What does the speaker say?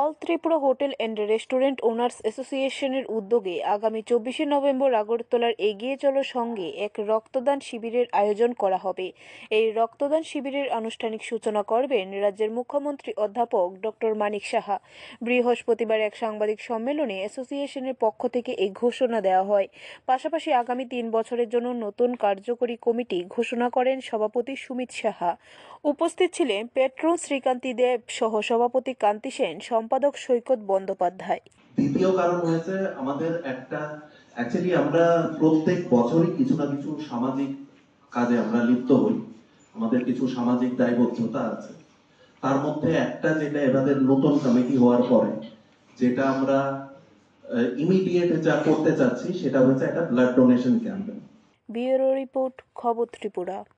all Tripura hotel and restaurant owners অ্যাসোসিয়েশনের উদ্যোগে আগামী চব্বিশে নভেম্বর আগরতলার এগিয়ে চলো সঙ্গে এক রক্তদান শিবিরের আয়োজন করা হবে এই রক্তদান শিবিরের আনুষ্ঠানিক সূচনা করবেন রাজ্যের মুখ্যমন্ত্রী অধ্যাপক ডক্টর মানিক সাহা বৃহস্পতিবার এক সাংবাদিক সম্মেলনে অ্যাসোসিয়েশনের পক্ষ থেকে এই ঘোষণা দেওয়া হয় পাশাপাশি আগামী তিন বছরের জন্য নতুন কার্যকরী কমিটি ঘোষণা করেন সভাপতি সুমিত সাহা উপস্থিত ছিলেন পেট্রোল শ্রীকান্তি দেব সহ সভাপতি কান্তি সেন সম্পাদক সৈকত বন্দ্যোপাধ্যায় দ্বিতীয় কারণ হয়েছে আমাদের একটা অ্যাকচুয়ালি আমরা প্রত্যেক বছরই কিছু না কিছু সামাজিক কাজে আমরা লিপ্ত হই আমাদের কিছু সামাজিক দায়বদ্ধতা আছে তার মধ্যে একটা যেটা এবাদের নতুন কমিটি হওয়ার পরে যেটা আমরা ইমিডিয়েট যা করতে চাচ্ছি সেটা হচ্ছে একটা blood donation campaign bureau report খবর ত্রিপুরা